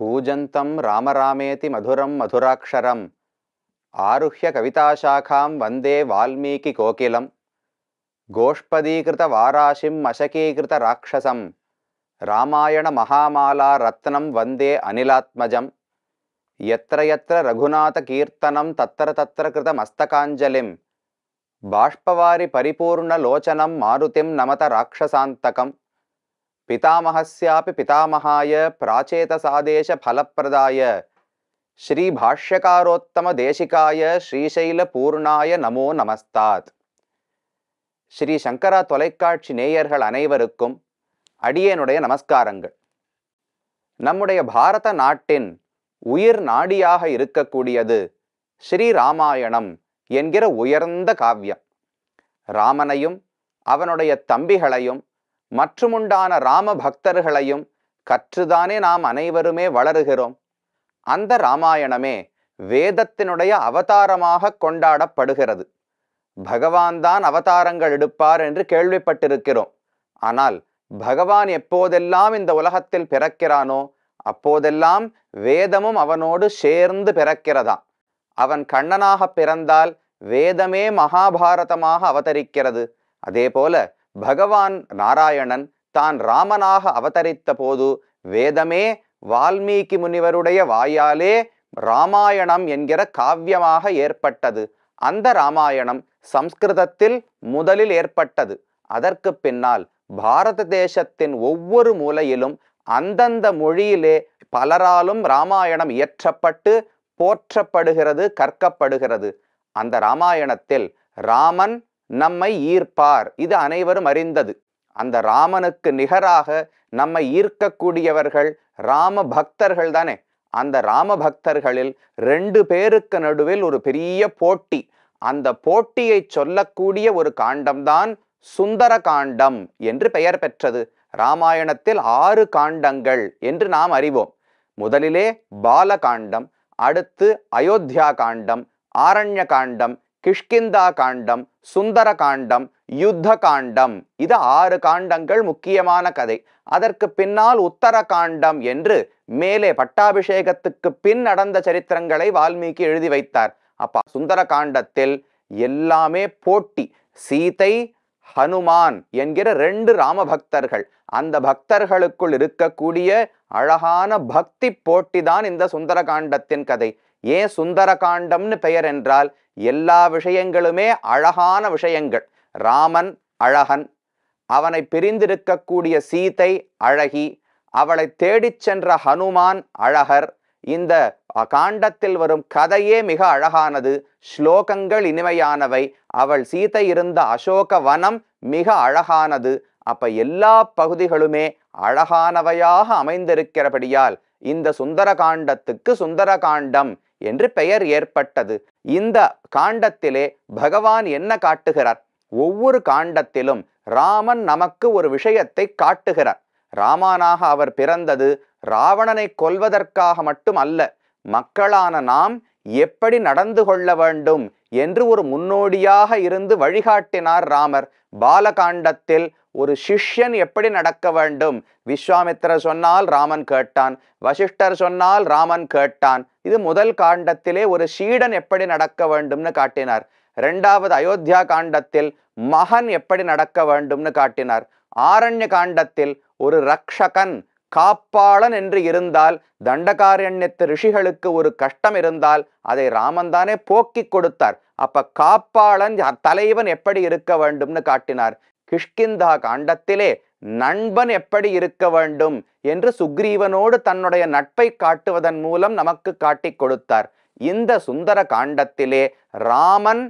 கூஜந்தம் ராமராமேதி மதுரம் மதுராட்சரம் ஆருஹ்ய கவிதாசாக்காம் வந்தே வால்மீகி கோகிலம் கோஷ்பதீகிருத வாராசிம் மசகீகிருத ராட்சசம் ராமாயண மகாமாலா ரத்னம் வந்தே அனிலாத்மஜம் எத்திர எத்திர ரகுநாத கீர்த்தனம் தத்திர தத்திர கிருத மஸ்தகாஞ்சலிம் பாஷ்பவாரி பரிபூர்ணலோச்சனம் மாருதிம் நமத ராட்சசாந்தகம் பிதாமகாய பிராச்சேத சாதேச பலப்பிரதாய ஸ்ரீ பாஷ்யகாரோத்தம தேசிகாய ஸ்ரீசைல பூர்ணாய நமோ நமஸ்தாத் ஸ்ரீ சங்கரா தொலைக்காட்சி நேயர்கள் அனைவருக்கும் அடியேனுடைய நமஸ்காரங்கள் நம்முடைய பாரத நாட்டின் உயிர் நாடியாக இருக்கக்கூடியது ஸ்ரீ ராமாயணம் என்கிற உயர்ந்த காவியம் ராமனையும் அவனுடைய தம்பிகளையும் மற்றுமுண்டான ராம பக்தர்களையும் கற்றுதானே நாம் அனைவருமே வளருகிறோம் அந்த ராமாயணமே வேதத்தினுடைய அவதாரமாக கொண்டாடப்படுகிறது பகவான் தான் அவதாரங்கள் எடுப்பார் என்று கேள்விப்பட்டிருக்கிறோம் ஆனால் பகவான் எப்போதெல்லாம் இந்த உலகத்தில் பிறக்கிறானோ அப்போதெல்லாம் வேதமும் அவனோடு சேர்ந்து பிறக்கிறதாம் அவன் கண்ணனாக பிறந்தால் வேதமே மகாபாரதமாக அவதரிக்கிறது அதே போல பகவான் நாராயணன் தான் ராமனாக அவதரித்த போது வேதமே வால்மீகி முனிவருடைய வாயாலே ராமாயணம் என்கிற காவியமாக ஏற்பட்டது அந்த ராமாயணம் சம்ஸ்கிருதத்தில் முதலில் ஏற்பட்டது அதற்கு பின்னால் பாரத தேசத்தின் ஒவ்வொரு மூலையிலும் அந்தந்த மொழியிலே பலராலும் ராமாயணம் இயற்றப்பட்டு போற்றப்படுகிறது கற்கப்படுகிறது அந்த ராமாயணத்தில் ராமன் நம்மை ஈர்ப்பார் இது அனைவரும் அறிந்தது அந்த ராமனுக்கு நிகராக நம்மை ஈர்க்கக்கூடியவர்கள் ராம பக்தர்கள் தானே அந்த ராம பக்தர்களில் ரெண்டு பேருக்கு நடுவில் ஒரு பெரிய போட்டி அந்த போட்டியை சொல்லக்கூடிய ஒரு காண்டம்தான் சுந்தர காண்டம் என்று பெயர் பெற்றது ராமாயணத்தில் ஆறு காண்டங்கள் என்று நாம் அறிவோம் முதலிலே பாலகாண்டம் அடுத்து அயோத்தியா காண்டம் ஆரண்ய காண்டம் கிஷ்கிந்தா காண்டம் சுந்தர காண்டம் யுத்த காண்டம் இது ஆறு காண்டங்கள் முக்கியமான கதை அதற்கு பின்னால் உத்தர காண்டம் என்று மேலே பட்டாபிஷேகத்துக்கு பின் நடந்த சரித்திரங்களை வால்மீகி எழுதி வைத்தார் அப்பா சுந்தர காண்டத்தில் எல்லாமே போட்டி சீதை ஹனுமான் என்கிற ரெண்டு ராம பக்தர்கள் அந்த பக்தர்களுக்குள் இருக்கக்கூடிய அழகான பக்தி போட்டிதான் இந்த சுந்தர காண்டத்தின் கதை ஏன் சுந்தரகாண்டம்னு பெயர் என்றால் எல்லா விஷயங்களுமே அழகான விஷயங்கள் ராமன் அழகன் அவனை பிரிந்திருக்கக்கூடிய சீதை அழகி அவளை தேடிச் சென்ற ஹனுமான் அழகர் இந்த காண்டத்தில் வரும் கதையே மிக அழகானது ஸ்லோகங்கள் இனிமையானவை அவள் சீதை இருந்த அசோக வனம் மிக அழகானது அப்ப எல்லா பகுதிகளுமே அழகானவையாக அமைந்திருக்கிறபடியால் இந்த சுந்தர காண்டத்துக்கு சுந்தர காண்டம் என்று பெயர் ஏற்பட்டது இந்த காண்டத்திலே பகவான் என்ன காட்டுகிறார் ஒவ்வொரு காண்டத்திலும் ராமன் நமக்கு ஒரு விஷயத்தை காட்டுகிறார் ராமானாக அவர் பிறந்தது ராவணனை கொல்வதற்காக மட்டும் அல்ல மக்களான நாம் எப்படி நடந்து கொள்ள வேண்டும் என்று ஒரு முன்னோடியாக இருந்து வழிகாட்டினார் ராமர் பாலகாண்டத்தில் ஒரு சிஷ்யன் எப்படி நடக்க வேண்டும் விஸ்வாமித்திரர் சொன்னால் ராமன் கேட்டான் வசிஷ்டர் சொன்னால் ராமன் கேட்டான் இது முதல் காண்டத்திலே ஒரு சீடன் எப்படி நடக்க வேண்டும்னு காட்டினார் ரெண்டாவது அயோத்தியா காண்டத்தில் மகன் எப்படி நடக்க வேண்டும்னு காட்டினார் ஆரண்ய காண்டத்தில் ஒரு ரக்ஷகன் காப்பாளன் என்று இருந்தால் தண்டகாரண்யத்து ரிஷிகளுக்கு ஒரு கஷ்டம் இருந்தால் அதை ராமன் தானே போக்கி கொடுத்தார் அப்ப காப்பாளன் தலைவன் எப்படி இருக்க வேண்டும்னு காட்டினார் கிஷ்கிந்தா காண்டத்திலே நண்பன் எப்படி இருக்க வேண்டும் என்று சுக்ரீவனோடு தன்னுடைய நட்பை காட்டுவதன் மூலம் நமக்கு காட்டி கொடுத்தார் இந்த சுந்தர காண்டத்திலே ராமன்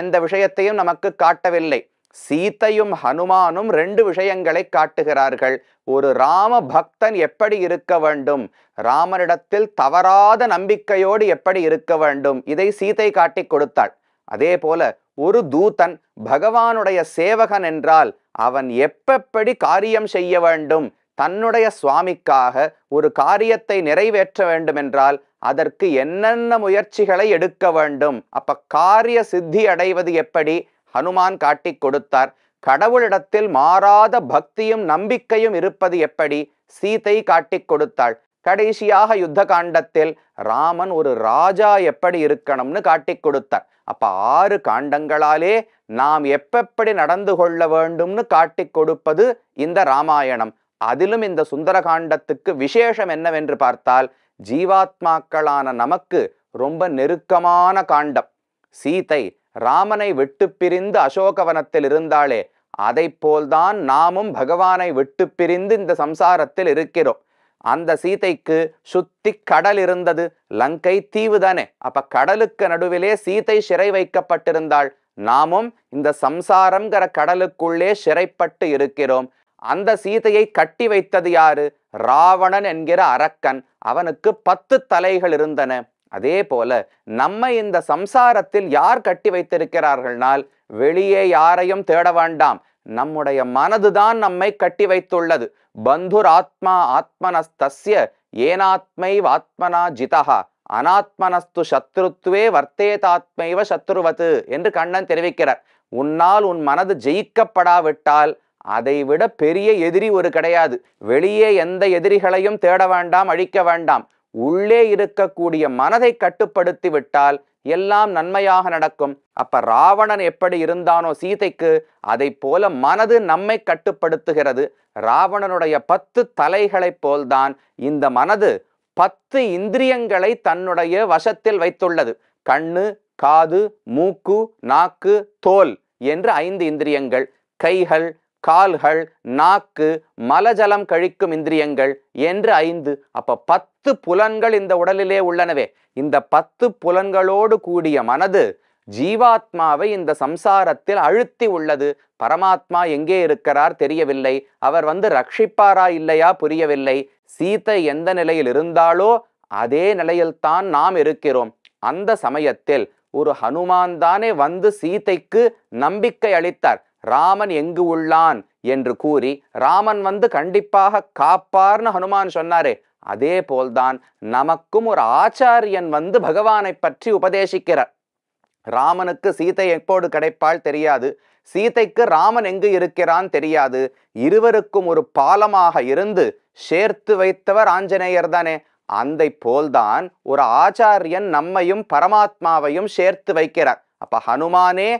எந்த விஷயத்தையும் நமக்கு காட்டவில்லை சீத்தையும் ஹனுமானும் ரெண்டு விஷயங்களை காட்டுகிறார்கள் ஒரு ராம பக்தன் எப்படி இருக்க வேண்டும் ராமனிடத்தில் தவறாத நம்பிக்கையோடு எப்படி இருக்க வேண்டும் இதை சீதை காட்டி கொடுத்தாள் அதே போல ஒரு தூதன் பகவானுடைய சேவகன் என்றால் அவன் எப்பப்படி காரியம் செய்ய வேண்டும் தன்னுடைய சுவாமிக்காக ஒரு காரியத்தை நிறைவேற்ற வேண்டும் என்றால் அதற்கு என்னென்ன முயற்சிகளை எடுக்க வேண்டும் அப்ப காரிய சித்தி அடைவது எப்படி ஹனுமான் காட்டி கொடுத்தார் கடவுளிடத்தில் மாறாத பக்தியும் நம்பிக்கையும் இருப்பது எப்படி சீதை காட்டி கொடுத்தாள் கடைசியாக யுத்த காண்டத்தில் ராமன் ஒரு ராஜா எப்படி இருக்கணும்னு காட்டி கொடுத்தார் அப்போ ஆறு காண்டங்களாலே நாம் எப்பெப்படி நடந்து கொள்ள வேண்டும்னு காட்டி கொடுப்பது இந்த ராமாயணம் அதிலும் இந்த சுந்தரகாண்டத்துக்கு விசேஷம் என்னவென்று பார்த்தால் ஜீவாத்மாக்களான நமக்கு ரொம்ப நெருக்கமான காண்டம் சீதை ராமனை விட்டு பிரிந்து அசோகவனத்தில் இருந்தாளே அதை போல்தான் நாமும் பகவானை விட்டு பிரிந்து இந்த சம்சாரத்தில் இருக்கிறோம் அந்த சீதைக்கு சுத்தி கடல் இருந்தது லங்கை தீவு தானே அப்ப கடலுக்கு நடுவிலே சீதை சிறை வைக்கப்பட்டிருந்தாள் நாமும் இந்த சம்சாரம்ங்கிற கடலுக்குள்ளே சிறைப்பட்டு இருக்கிறோம் அந்த சீதையை கட்டி வைத்தது யாரு ராவணன் என்கிற அரக்கன் அவனுக்கு பத்து தலைகள் இருந்தன அதே போல நம்மை இந்த சம்சாரத்தில் யார் கட்டி வைத்திருக்கிறார்கள்னால் வெளியே யாரையும் தேட வேண்டாம் நம்முடைய மனதுதான் நம்மை கட்டி வைத்துள்ளது பந்துராத்மா ஆத்மனஸ்தஸ்ய ஏனாத்மை ஆத்மனா ஜிதா அனாத்மனஸ்து சத்ருத்வே வர்த்தேதாத்மைவ சத்ருவது என்று கண்ணன் தெரிவிக்கிறார் உன்னால் உன் மனது ஜெயிக்கப்படாவிட்டால் அதைவிட பெரிய எதிரி ஒரு கிடையாது வெளியே எந்த எதிரிகளையும் தேட வேண்டாம் அழிக்க வேண்டாம் உள்ளே இருக்கக்கூடிய மனதை கட்டுப்படுத்தி விட்டால் எல்லாம் நன்மையாக நடக்கும் அப்ப ராவணன் எப்படி இருந்தானோ சீதைக்கு அதை போல மனது நம்மை கட்டுப்படுத்துகிறது ராவணனுடைய பத்து தலைகளைப் போல்தான் இந்த மனது பத்து இந்திரியங்களை தன்னுடைய வசத்தில் வைத்துள்ளது கண்ணு காது மூக்கு நாக்கு தோல் என்று ஐந்து இந்திரியங்கள் கைகள் கால்கள் நாக்கு மலஜலம் கழிக்கும் இந்திரியங்கள் என்று ஐந்து அப்ப பத்து புலன்கள் இந்த உடலிலே உள்ளனவே இந்த பத்து புலன்களோடு கூடிய மனது ஜீவாத்மாவை இந்த சம்சாரத்தில் அழுத்தி உள்ளது பரமாத்மா எங்கே இருக்கிறார் தெரியவில்லை அவர் வந்து ரட்சிப்பாரா இல்லையா புரியவில்லை சீதை எந்த நிலையில் இருந்தாலோ அதே நிலையில்தான் நாம் இருக்கிறோம் அந்த சமயத்தில் ஒரு ஹனுமான் தானே வந்து சீதைக்கு நம்பிக்கை அளித்தார் ராமன் எங்கு உள்ளான் என்று கூறி ராமன் வந்து கண்டிப்பாக காப்பார்னு ஹனுமான் சொன்னாரே அதே போல்தான் நமக்கும் ஒரு ஆச்சாரியன் வந்து பகவானை பற்றி உபதேசிக்கிறார் ராமனுக்கு சீதை எப்போது கிடைப்பால் தெரியாது சீதைக்கு ராமன் எங்கு இருக்கிறான் தெரியாது இருவருக்கும் ஒரு பாலமாக இருந்து சேர்த்து வைத்தவர் ஆஞ்சநேயர் தானே அந்த போல்தான் ஒரு ஆச்சாரியன் நம்மையும் பரமாத்மாவையும் சேர்த்து வைக்கிறார் அப்ப ஹனுமானே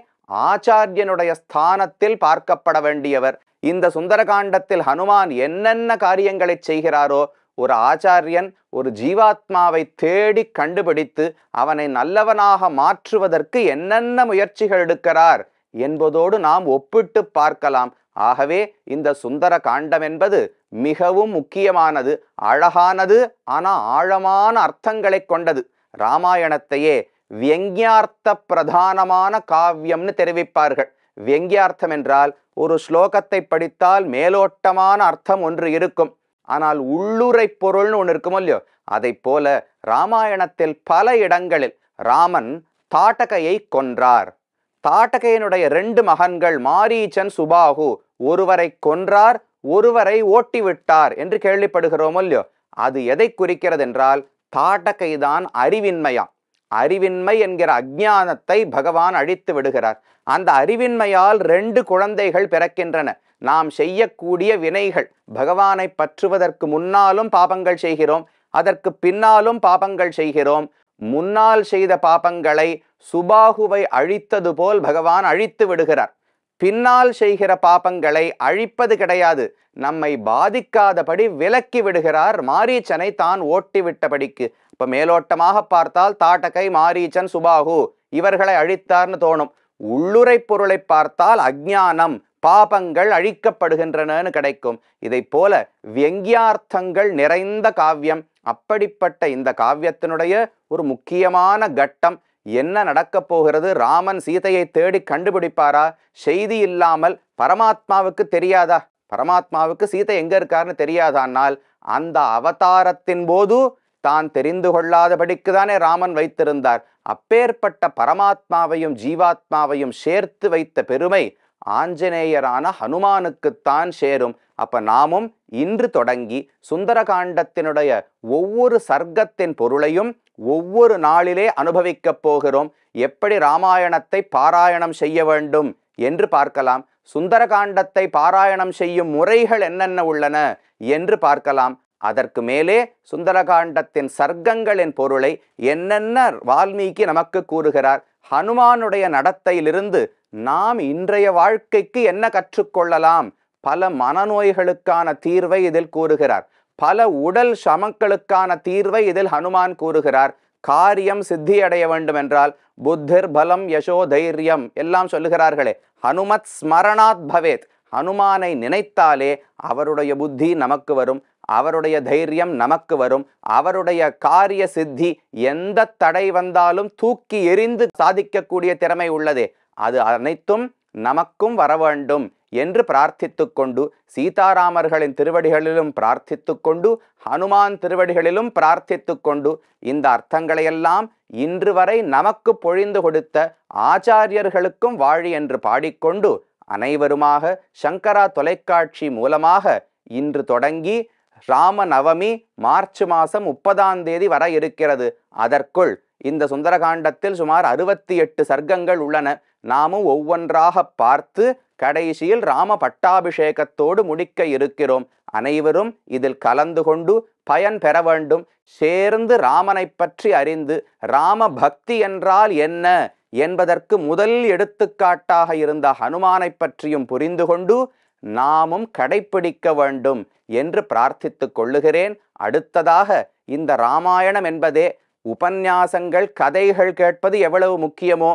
ஆச்சாரியனுடைய ஸ்தானத்தில் பார்க்கப்பட வேண்டியவர் இந்த சுந்தரகாண்டத்தில் ஹனுமான் என்னென்ன காரியங்களை செய்கிறாரோ ஒரு ஆச்சாரியன் ஒரு ஜீவாத்மாவை தேடி கண்டுபிடித்து அவனை நல்லவனாக மாற்றுவதற்கு என்னென்ன முயற்சிகள் எடுக்கிறார் என்பதோடு நாம் ஒப்பிட்டு பார்க்கலாம் ஆகவே இந்த சுந்தர காண்டம் என்பது மிகவும் முக்கியமானது அழகானது ஆனால் ஆழமான அர்த்தங்களை கொண்டது ராமாயணத்தையே வியங்கியார்த்த பிரதானமான காவியம்னு தெரிவிப்பார்கள் வியங்கியார்த்தம் என்றால் ஒரு ஸ்லோகத்தை படித்தால் மேலோட்டமான அர்த்தம் ஒன்று இருக்கும் ஆனால் உள்ளுரை பொருள்னு ஒன்று இருக்குமோ இல்லையோ அதை போல ராமாயணத்தில் பல இடங்களில் ராமன் தாட்டகையை கொன்றார் தாட்டகையினுடைய ரெண்டு மகன்கள் மாரீச்சன் சுபாகு ஒருவரை கொன்றார் ஒருவரை ஓட்டிவிட்டார் என்று கேள்விப்படுகிறோம் இல்லையோ அது எதை குறிக்கிறது என்றால் தான் அறிவின்மையாம் அறிவின்மை என்கிற அஜானத்தை பகவான் அழித்து விடுகிறார் அந்த அறிவின்மையால் ரெண்டு குழந்தைகள் பிறக்கின்றன நாம் செய்யக்கூடிய வினைகள் பகவானை பற்றுவதற்கு முன்னாலும் பாபங்கள் செய்கிறோம் அதற்கு பின்னாலும் பாபங்கள் செய்கிறோம் முன்னால் செய்த பாபங்களை சுபாகுவை அழித்தது போல் பகவான் அழித்து விடுகிறார் பின்னால் செய்கிற பாபங்களை அழிப்பது கிடையாது நம்மை பாதிக்காதபடி விலக்கி விடுகிறார் மாரீச்சனை தான் ஓட்டிவிட்டபடிக்கு இப்போ மேலோட்டமாக பார்த்தால் தாட்டகை மாரீச்சன் சுபாகு இவர்களை அழித்தார்னு தோணும் உள்ளுரை பொருளை பார்த்தால் அஜானம் பாபங்கள் அழிக்கப்படுகின்றனன்னு கிடைக்கும் இதை போல வெங்கியார்த்தங்கள் நிறைந்த காவியம் அப்படிப்பட்ட இந்த காவியத்தினுடைய ஒரு முக்கியமான கட்டம் என்ன நடக்கப் போகிறது ராமன் சீதையை தேடி கண்டுபிடிப்பாரா செய்தி இல்லாமல் பரமாத்மாவுக்கு தெரியாதா பரமாத்மாவுக்கு சீதை எங்கே இருக்காருன்னு தெரியாதானால் அந்த அவதாரத்தின் போது தான் தெரிந்து கொள்ளாதபடிக்குதானே ராமன் வைத்திருந்தார் அப்பேற்பட்ட பரமாத்மாவையும் ஜீவாத்மாவையும் சேர்த்து வைத்த பெருமை ஆஞ்சநேயரான ஹனுமானுக்குத்தான் சேரும் அப்ப நாமும் இன்று தொடங்கி சுந்தரகாண்டத்தினுடைய ஒவ்வொரு சர்க்கத்தின் பொருளையும் ஒவ்வொரு நாளிலே அனுபவிக்கப் போகிறோம் எப்படி ராமாயணத்தை பாராயணம் செய்ய வேண்டும் என்று பார்க்கலாம் சுந்தரகாண்டத்தை பாராயணம் செய்யும் முறைகள் என்னென்ன உள்ளன என்று பார்க்கலாம் அதற்கு மேலே சுந்தரகாண்டத்தின் சர்க்கங்களின் பொருளை என்னென்ன வால்மீகி நமக்கு கூறுகிறார் ஹனுமானுடைய நடத்தையிலிருந்து நாம் இன்றைய வாழ்க்கைக்கு என்ன கற்றுக்கொள்ளலாம் பல மனநோய்களுக்கான தீர்வை இதில் கூறுகிறார் பல உடல் சமக்களுக்கான தீர்வை இதில் ஹனுமான் கூறுகிறார் காரியம் சித்தியடைய வேண்டும் என்றால் புத்திர் பலம் யசோ தைரியம் எல்லாம் சொல்லுகிறார்களே ஹனுமத் ஸ்மரணாத் பவேத் ஹனுமானை நினைத்தாலே அவருடைய புத்தி நமக்கு வரும் அவருடைய தைரியம் நமக்கு வரும் அவருடைய காரிய சித்தி எந்த தடை வந்தாலும் தூக்கி எரிந்து சாதிக்கக்கூடிய திறமை உள்ளது அது அனைத்தும் நமக்கும் வர வேண்டும் என்று பிரார்த்தித்து கொண்டு சீதாராமர்களின் திருவடிகளிலும் பிரார்த்தித்து கொண்டு ஹனுமான் திருவடிகளிலும் பிரார்த்தித்து கொண்டு இந்த அர்த்தங்களையெல்லாம் இன்று வரை நமக்கு பொழிந்து கொடுத்த ஆச்சாரியர்களுக்கும் வாழி என்று பாடிக்கொண்டு அனைவருமாக சங்கரா தொலைக்காட்சி மூலமாக இன்று தொடங்கி ராம நவமி மார்ச் மாதம் முப்பதாம் தேதி வர இருக்கிறது அதற்குள் இந்த சுந்தரகாண்டத்தில் சுமார் அறுபத்தி எட்டு சர்க்கங்கள் உள்ளன நாமும் ஒவ்வொன்றாக பார்த்து கடைசியில் ராம பட்டாபிஷேகத்தோடு முடிக்க இருக்கிறோம் அனைவரும் இதில் கலந்து கொண்டு பயன் பெற வேண்டும் சேர்ந்து ராமனை பற்றி அறிந்து ராம பக்தி என்றால் என்ன என்பதற்கு முதல் எடுத்துக்காட்டாக இருந்த ஹனுமானை பற்றியும் புரிந்து கொண்டு நாமும் கடைப்பிடிக்க வேண்டும் என்று பிரார்த்தித்து கொள்ளுகிறேன் அடுத்ததாக இந்த ராமாயணம் என்பதே உபன்யாசங்கள் கதைகள் கேட்பது எவ்வளவு முக்கியமோ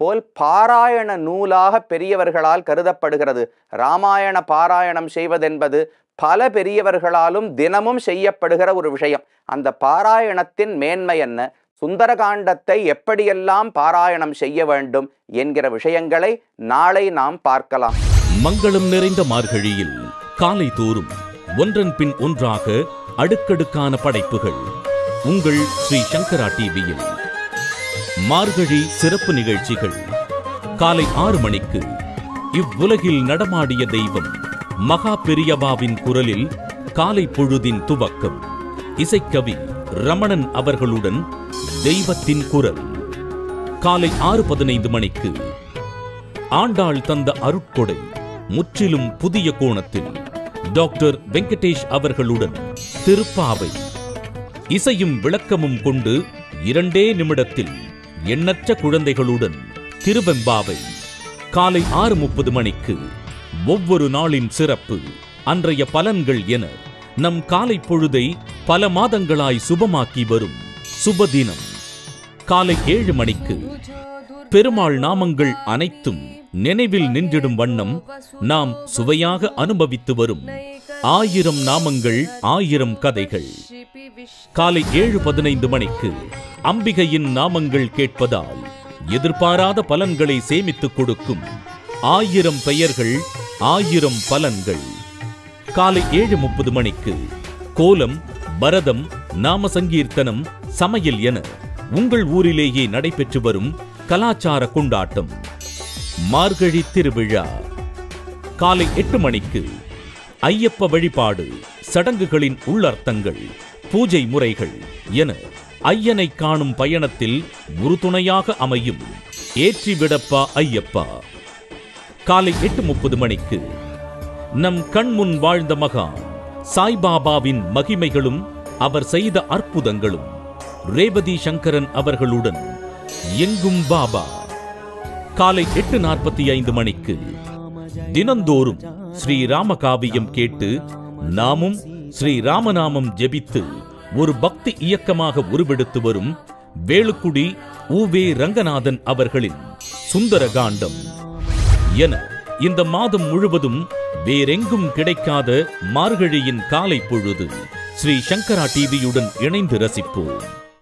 போல் பாராயண நூலாக பெரியவர்களால் கருதப்படுகிறது ராமாயண பாராயணம் செய்வதென்பது பல பெரியவர்களாலும் தினமும் செய்யப்படுகிற ஒரு விஷயம் அந்த பாராயணத்தின் மேன்மை என்ன சுந்தரகாண்டத்தை எப்படியெல்லாம் பாராயணம் செய்ய வேண்டும் என்கிற விஷயங்களை நாளை நாம் பார்க்கலாம் மங்களம் நிறைந்த மார்கழியில் காலை தோறும் ஒன்றன் பின் ஒன்றாக அடுக்கடுக்கான படைப்புகள் உங்கள் ஸ்ரீ சங்கரா டிவியில் மார்கழி சிறப்பு நிகழ்ச்சிகள் காலை ஆறு மணிக்கு இவ்வுலகில் நடமாடிய தெய்வம் மகா பெரியவாவின் குரலில் காலை பொழுதின் துவக்கம் இசைக்கவி ரமணன் அவர்களுடன் தெய்வத்தின் குரல் காலை ஆறு பதினைந்து மணிக்கு ஆண்டாள் தந்த அருட்கொடை முற்றிலும் புதிய கோணத்தில் டாக்டர் வெங்கடேஷ் அவர்களுடன் திருப்பாவை இசையும் விளக்கமும் கொண்டு இரண்டே நிமிடத்தில் எண்ணற்ற குழந்தைகளுடன் திருவெம்பாவை காலை ஆறு முப்பது மணிக்கு ஒவ்வொரு நாளின் சிறப்பு அன்றைய பலன்கள் என நம் காலை பொழுதை பல மாதங்களாய் சுபமாக்கி வரும் சுபதினம் காலை ஏழு மணிக்கு பெருமாள் நாமங்கள் அனைத்தும் நினைவில் நின்றிடும் வண்ணம் நாம் சுவையாக அனுபவித்து வரும் ஆயிரம் நாமங்கள் ஆயிரம் கதைகள் காலை ஏழு பதினைந்து மணிக்கு அம்பிகையின் நாமங்கள் கேட்பதால் எதிர்பாராத பலன்களை சேமித்துக் கொடுக்கும் ஆயிரம் பெயர்கள் ஆயிரம் பலன்கள் காலை ஏழு முப்பது மணிக்கு கோலம் பரதம் நாம சங்கீர்த்தனம் சமையல் என உங்கள் ஊரிலேயே நடைபெற்று வரும் கலாச்சார கொண்டாட்டம் மார்கழி திருவிழா காலை எட்டு மணிக்கு ஐயப்ப வழிபாடு சடங்குகளின் உள்ளர்த்தங்கள் பூஜை முறைகள் என ஐயனை காணும் பயணத்தில் உறுதுணையாக அமையும் ஏற்றி விடப்பா ஐயப்பா காலை எட்டு முப்பது மணிக்கு நம் கண்முன் வாழ்ந்த மகா சாய்பாபாவின் மகிமைகளும் அவர் செய்த அற்புதங்களும் ரேவதி சங்கரன் அவர்களுடன் எங்கும் பாபா காலை எட்டு நாற்பத்தி ஐந்து மணிக்கு தினந்தோறும் ஸ்ரீராம காவியம் கேட்டு நாமும் ராமநாமம் ஜெபித்து ஒரு பக்தி இயக்கமாக உருவெடுத்து வரும் வேலுக்குடி வே ரங்கநாதன் அவர்களின் சுந்தர காண்டம் என இந்த மாதம் முழுவதும் வேறெங்கும் கிடைக்காத மார்கழியின் காலை பொழுது ஸ்ரீ சங்கரா டிவியுடன் இணைந்து ரசிப்போம்